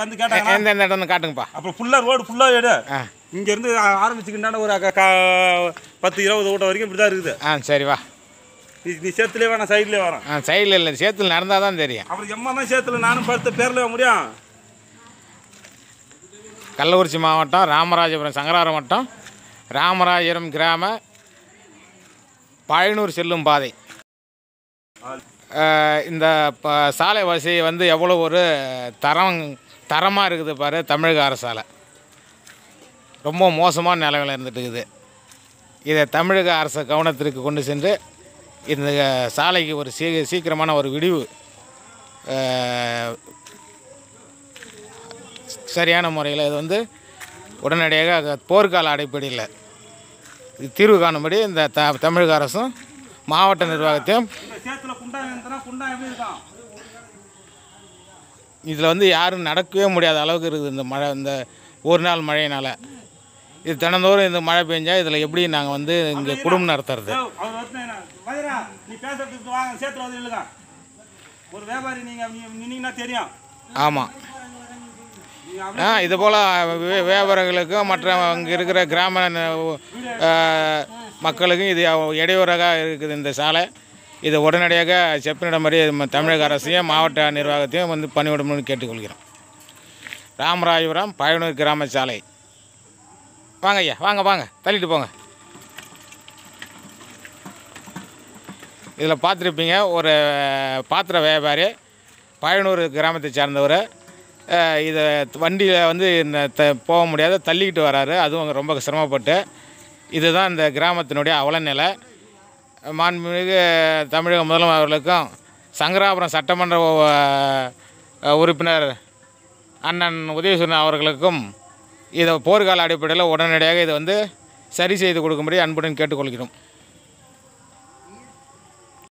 வந்து கேட்டாங்க எந்த எந்த காட்டுங்கப்பா அப்புறம் ஃபுல்லாக ரோடு ஃபுல்லாக எடு இங்கேருந்து ஆரம்பிச்சுக்கிட்டான ஒரு பத்து இருபது ஓட்ட வரைக்கும் இப்படி தான் இருக்குது ஆ சரி வா நீ சேத்துலேயே வேணாம் சைட்லேயே வரேன் ஆ சைடில் இல்லை சேத்துல நடந்தால் தான் தெரியும் அப்புறம் எம்மா தான் சேத்துல நானும் பார்த்து பேரில் முடியும் கள்ளக்குறிச்சி மாவட்டம் ராமராஜபுரம் சங்கராரம் வட்டம் ராமராஜபுரம் கிராம பழனூர் செல்லும் பாதை இந்த ப சாலை வசதி வந்து எவ்வளோ ஒரு தரம் தரமாக இருக்குது பாரு தமிழக அரசால் ரொம்ப மோசமான நிலவில் இருந்துட்டு இருக்குது இதை தமிழக அரசு கவனத்திற்கு கொண்டு சென்று இந்த சாலைக்கு ஒரு சீ சீக்கிரமான ஒரு விடிவு சரியான முறையில் இது வந்து உடனடியாக போர்க்கால அடிப்படையில் தீர்வு காணும்படி இந்த த தமிழக அரசும் மாவட்ட நிர்வாகத்தையும் இதில் வந்து யாரும் நடக்கவே முடியாத அளவுக்கு இருக்குது இந்த மழை இந்த ஒரு நாள் மழையினால் இது தினந்தோறும் இந்த மழை பெஞ்சால் இதில் எப்படி நாங்கள் வந்து இங்கே குடும்பம் நடத்துறது ஒரு வியாபாரி நீங்கள் தெரியும் ஆமாம் ஆ இது போல் வியாபாரங்களுக்கும் மற்ற அங்கே இருக்கிற கிராம மக்களுக்கும் இது இடையூறாக இருக்குது இந்த சாலை இதை உடனடியாக செப்பினிட மாதிரி தமிழக அரசையும் மாவட்ட நிர்வாகத்தையும் வந்து பணிவிடணும்னு கேட்டுக்கொள்கிறோம் ராமராயபுரம் பயனூர் கிராம சாலை வாங்க ஐயா வாங்க வாங்க தள்ளிட்டு போங்க இதில் பார்த்துருப்பீங்க ஒரு பாத்திர வியாபாரி பயனூர் கிராமத்தை சார்ந்தவர் இதை வண்டியில் வந்து இந்த த போக முடியாத தள்ளிக்கிட்டு வராரு அதுவும் ரொம்ப சிரமப்பட்டு இதுதான் இந்த கிராமத்தினுடைய அவலநிலை மாண்புமிகு தமிழக முதல்வர் அவர்களுக்கும் சங்கராபுரம் சட்டமன்ற உறுப்பினர் அண்ணன் உதயசூரன் அவர்களுக்கும் இதை போர்க்கால அடிப்படையில் உடனடியாக இதை வந்து சரி செய்து கொடுக்கும்படி அன்புடன் கேட்டுக்கொள்கிறோம்